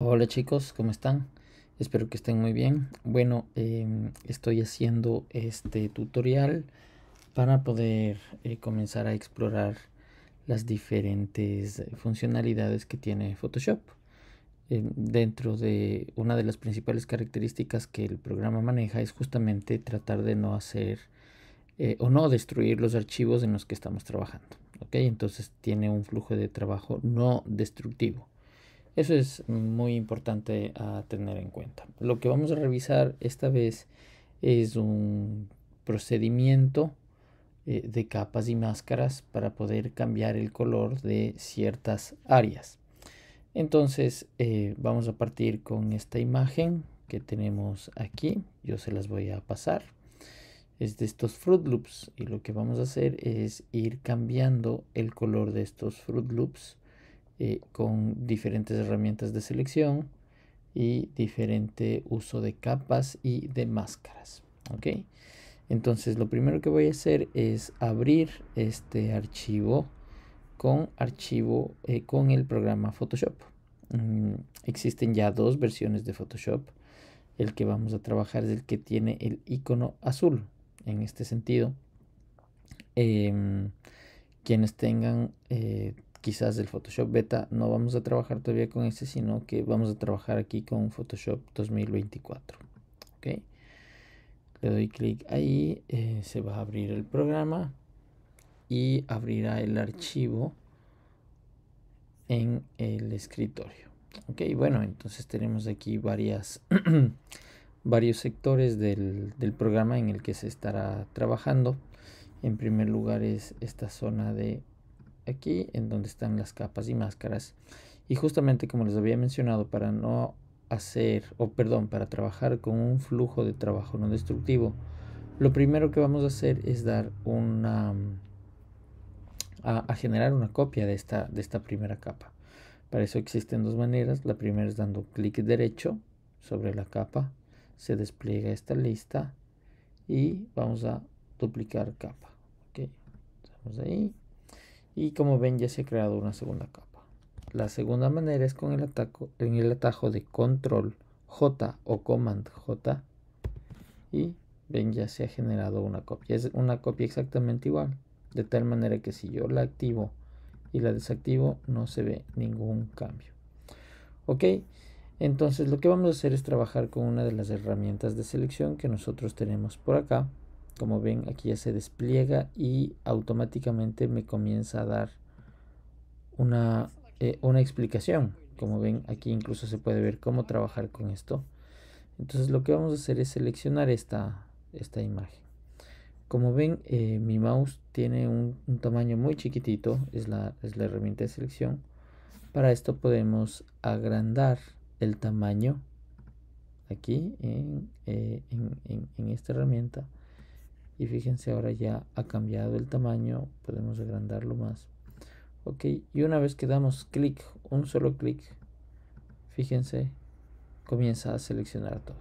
Hola chicos, ¿cómo están? Espero que estén muy bien. Bueno, em, estoy haciendo este tutorial para poder eh, comenzar a explorar las diferentes funcionalidades que tiene Photoshop. Eh, dentro de una de las principales características que el programa maneja es justamente tratar de no hacer eh, o no destruir los archivos en los que estamos trabajando. Entonces tiene un flujo de trabajo no destructivo. Eso es muy importante a tener en cuenta. Lo que vamos a revisar esta vez es un procedimiento eh, de capas y máscaras para poder cambiar el color de ciertas áreas. Entonces eh, vamos a partir con esta imagen que tenemos aquí. Yo se las voy a pasar. Es de estos Fruit Loops y lo que vamos a hacer es ir cambiando el color de estos Fruit Loops eh, con diferentes herramientas de selección y diferente uso de capas y de máscaras. ¿ok? Entonces lo primero que voy a hacer es abrir este archivo con archivo eh, con el programa Photoshop. Mm, existen ya dos versiones de Photoshop. El que vamos a trabajar es el que tiene el icono azul. En este sentido, em, quienes tengan eh, quizás el Photoshop beta no vamos a trabajar todavía con este, sino que vamos a trabajar aquí con Photoshop 2024. Ok Le doy clic ahí, eh, se va a abrir el programa y abrirá el archivo en el escritorio. Ok, bueno, entonces tenemos aquí varias, varios sectores del programa en el que se estará trabajando. En primer lugar es esta zona de aquí en donde están las capas y máscaras. Y justamente como les había mencionado, para no hacer, o perdón, para trabajar con un flujo de trabajo no destructivo, lo primero que vamos a hacer es dar una... a, generar una copia de esta, de esta primera capa. Para eso existen dos maneras. La primera es dando clic derecho sobre la capa. Se despliega esta lista y vamos a duplicar capa. Ok, ahí y como ven ya se ha creado una segunda capa. La segunda manera es con el, en el atajo de control J o command J y ven ya se ha generado una copia. Es una copia exactamente igual, de tal manera que si yo la activo y la desactivo no se ve ningún cambio. Ok, entonces lo que vamos a hacer es trabajar con una de las herramientas de selección que nosotros tenemos por acá como ven aquí ya se despliega y automáticamente me comienza a dar una, eh, una explicación como ven aquí incluso se puede ver cómo trabajar con esto entonces lo que vamos a hacer es seleccionar esta, esta imagen como ven eh, mi mouse tiene un, tamaño muy chiquitito es la, es la herramienta de selección para esto podemos agrandar el tamaño aquí en eh, esta herramienta y fíjense ahora ya ha cambiado el tamaño podemos agrandarlo más ok y una vez que damos clic un solo clic fíjense comienza a seleccionar todo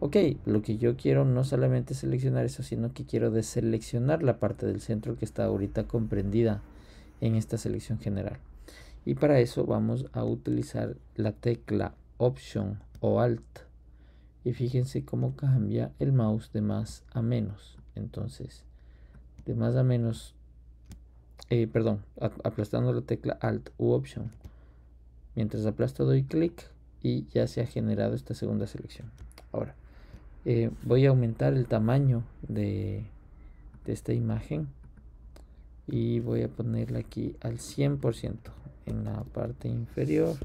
ok lo que yo quiero no solamente seleccionar eso sino que quiero deseleccionar la parte del centro que está ahorita comprendida en esta selección general y para eso vamos a utilizar la tecla option o alt y fíjense cómo cambia el mouse de más a menos. Entonces, de más a menos, eh, perdón, aplastando la tecla Alt u Option. Mientras aplasto doy clic y ya se ha generado esta segunda selección. Ahora, eh, voy a aumentar el tamaño de, de esta imagen y voy a ponerla aquí al 100% en la parte inferior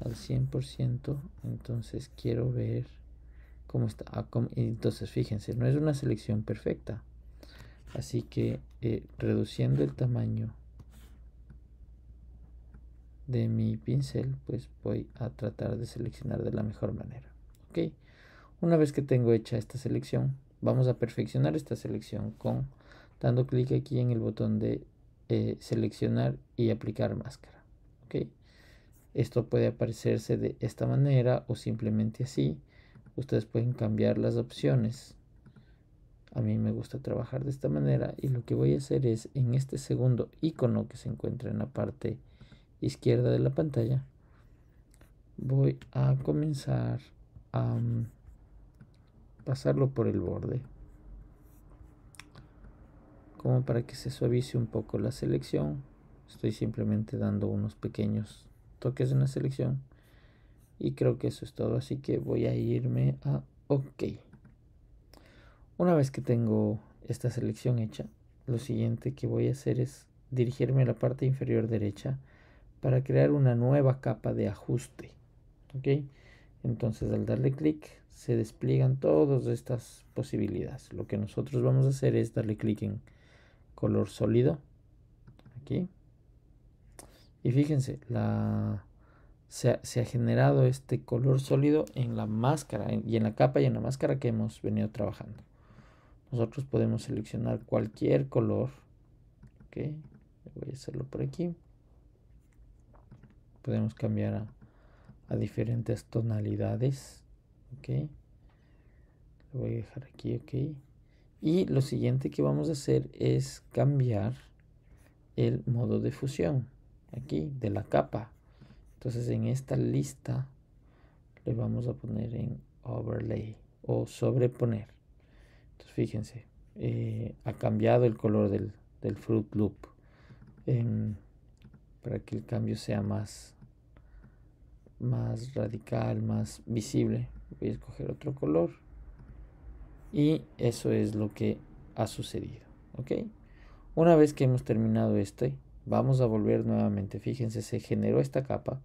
al 100%, entonces quiero ver cómo está. Ah, entonces, fíjense, no es una selección perfecta. Así que eh, reduciendo el tamaño de mi pincel, pues voy a tratar de seleccionar de la mejor manera. ¿Ok? Una vez que tengo hecha esta selección, vamos a perfeccionar esta selección con dando clic aquí en el botón de eh, seleccionar y aplicar máscara. Esto puede aparecerse de esta manera o simplemente así. Ustedes pueden cambiar las opciones. A mí me gusta trabajar de esta manera y lo que voy a hacer es en este segundo icono que se encuentra en la parte izquierda de la pantalla, voy a comenzar a mm, pasarlo por el borde como para que se suavice un poco la selección estoy simplemente dando unos pequeños toques en una selección. Y creo que eso es todo, así que voy a irme a OK. Una vez que tengo esta selección hecha, lo siguiente que voy a hacer es dirigirme a la parte inferior derecha para crear una nueva capa de ajuste. ¿Ok? Entonces al darle clic se despliegan todas estas posibilidades. Lo que nosotros vamos a hacer es darle clic en color sólido. Aquí. Y fíjense, la, se, ha, generado este color sólido en la máscara y en la capa y en la máscara que hemos venido trabajando. Nosotros podemos seleccionar cualquier color. Ok, voy a hacerlo por aquí. Podemos cambiar a, a diferentes tonalidades. Ok, lo voy a dejar aquí. Ok, y lo siguiente que vamos a hacer es cambiar el modo de fusión aquí de la capa. Entonces en esta lista le vamos a poner en overlay o sobreponer. Entonces fíjense, eh, ha cambiado el color del, Fruit Loop para que el cambio sea más, más radical, más visible. Voy a escoger otro color y eso es lo que ha sucedido. ¿ok? Una vez que hemos terminado este, Vamos a volver nuevamente, fíjense, se generó esta capa.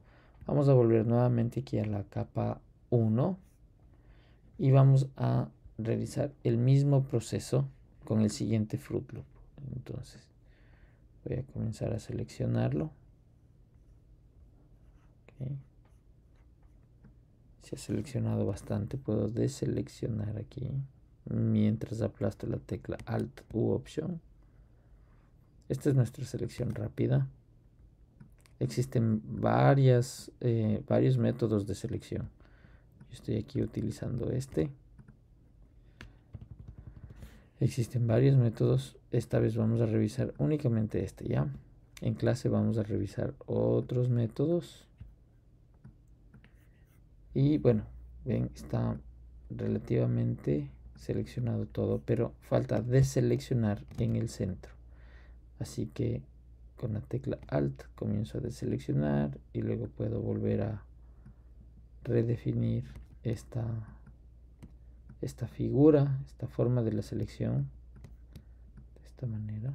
Vamos a volver nuevamente aquí a la capa 1 y vamos a realizar el mismo proceso con el siguiente Fruit Loop. Entonces, voy a comenzar a seleccionarlo. Se ha seleccionado bastante, puedo deseleccionar aquí mientras aplasto la tecla Alt U Option. Esta es nuestra selección rápida. Existen varias, eh, varios métodos de selección. Yo estoy aquí utilizando este. Existen varios métodos. Esta vez vamos a revisar únicamente este, ¿ya? En clase vamos a revisar otros métodos. Y bueno, ven, está relativamente seleccionado todo, pero falta deseleccionar en el centro. Así que con la tecla Alt comienzo a deseleccionar y luego puedo volver a redefinir esta, esta figura, esta forma de la selección de esta manera.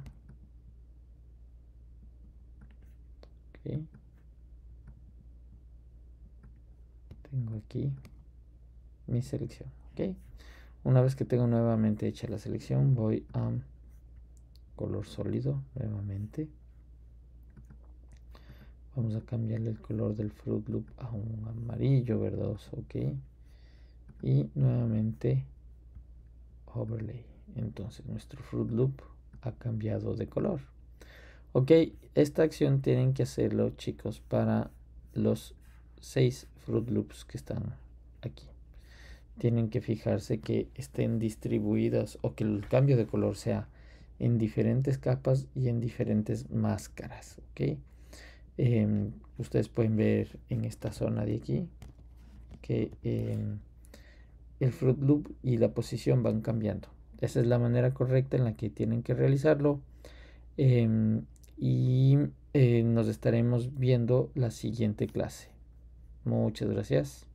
Tengo aquí mi selección. Una vez que tengo nuevamente hecha la selección, voy a color sólido nuevamente. Vamos a cambiarle el color del Fruit Loop a un amarillo verdoso, ok. Y nuevamente overlay. Entonces nuestro Fruit Loop ha cambiado de color. Ok, esta acción tienen que hacerlo chicos para los seis Fruit Loops que están aquí. Tienen que fijarse que estén distribuidas o que el cambio de color sea en diferentes capas y en diferentes máscaras. Em, ustedes pueden ver en esta zona de aquí que em, el Fruit Loop y la posición van cambiando. Esa es la manera correcta en la que tienen que realizarlo. Em, y eh, nos estaremos viendo la siguiente clase. Muchas gracias.